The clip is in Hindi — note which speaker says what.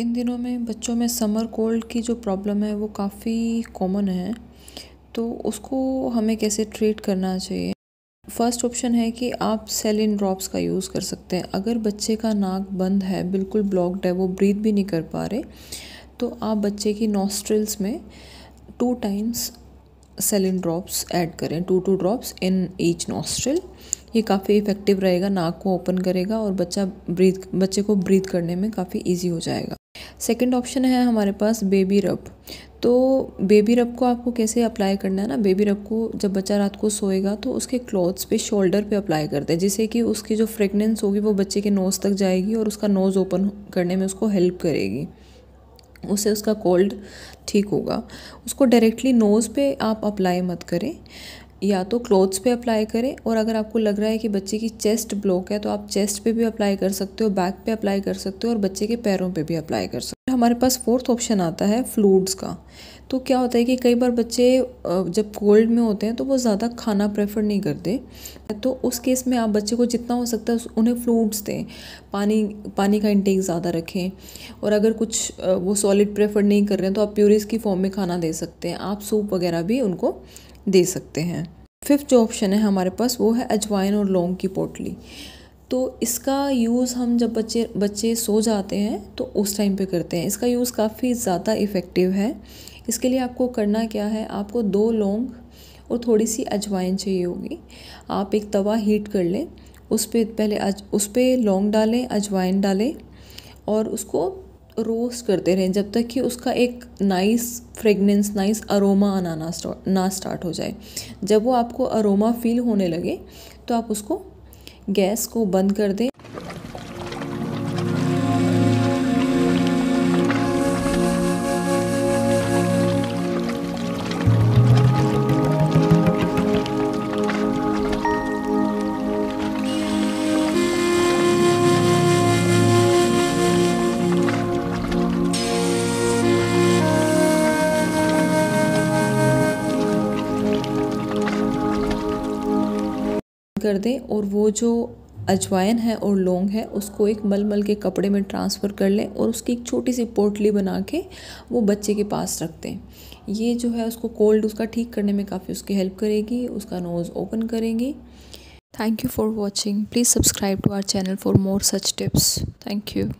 Speaker 1: इन दिनों में बच्चों में समर कोल्ड की जो प्रॉब्लम है वो काफ़ी कॉमन है तो उसको हमें कैसे ट्रीट करना चाहिए फर्स्ट ऑप्शन है कि आप सेलिन ड्रॉप्स का यूज़ कर सकते हैं अगर बच्चे का नाक बंद है बिल्कुल ब्लॉक्ड है वो ब्रीथ भी नहीं कर पा रहे तो आप बच्चे की नॉस्ट्रल्स में two times saline drops add करें two two drops in each nostril ये काफ़ी इफेक्टिव रहेगा नाक को ओपन करेगा और बच्चा ब्रीथ बच्चे को ब्रीथ करने में काफ़ी ईजी हो जाएगा सेकंड ऑप्शन है हमारे पास बेबी रब तो बेबी रब को आपको कैसे अप्लाई करना है ना बेबी रब को जब बच्चा रात को सोएगा तो उसके क्लॉथ्स पे शोल्डर पे अप्लाई करते हैं जिससे कि उसकी जो फ्रेगनेंस होगी वो बच्चे के नोज़ तक जाएगी और उसका नोज़ ओपन करने में उसको हेल्प करेगी उससे उसका कोल्ड ठीक होगा उसको डायरेक्टली नोज़ पे आप अप्लाई मत करें या तो क्लोथ्स पे अप्लाई करें और अगर आपको लग रहा है कि बच्चे की चेस्ट ब्लॉक है तो आप चेस्ट पे भी अप्लाई कर सकते हो बैक पे अप्लाई कर सकते हो और बच्चे के पैरों पे भी अप्लाई कर सकते हो हमारे पास फोर्थ ऑप्शन आता है फ्लूड्स का तो क्या होता है कि कई बार बच्चे जब कोल्ड में होते हैं तो वो ज़्यादा खाना प्रेफर नहीं करते तो उस केस में आप बच्चे को जितना हो सकता है उन्हें फ्लूड्स दें पानी पानी का इंटेक ज़्यादा रखें और अगर कुछ वो सॉलिड प्रेफर नहीं कर रहे हैं तो आप प्यूरिस की फॉर्म में खाना दे सकते हैं आप सूप वगैरह भी उनको दे सकते हैं फिफ्थ जो ऑप्शन है हमारे पास वो है अजवाइन और लौंग की पोटली तो इसका यूज़ हम जब बच्चे बच्चे सो जाते हैं तो उस टाइम पे करते हैं इसका यूज़ काफ़ी ज़्यादा इफ़ेक्टिव है इसके लिए आपको करना क्या है आपको दो लौंग और थोड़ी सी अजवाइन चाहिए होगी आप एक तवा हीट कर लें उस पर पहले अज उस पर लौंग डालें अजवाइन डालें और उसको रोस्ट करते रहें जब तक कि उसका एक नाइस फ्रेगनेंस नाइस अरोमा आना ना स्टार्ट ना स्टार्ट हो जाए जब वो आपको अरोमा फील होने लगे तो आप उसको गैस को बंद कर दें कर दें और वो जो अजवाइन है और लौंग है उसको एक मलमल के कपड़े में ट्रांसफ़र कर लें और उसकी एक छोटी सी पोटली बना के वो बच्चे के पास रख दें ये जो है उसको कोल्ड उसका ठीक करने में काफ़ी उसकी हेल्प करेगी उसका नोज़ ओपन करेंगी thank you for watching please subscribe to our channel for more such tips thank you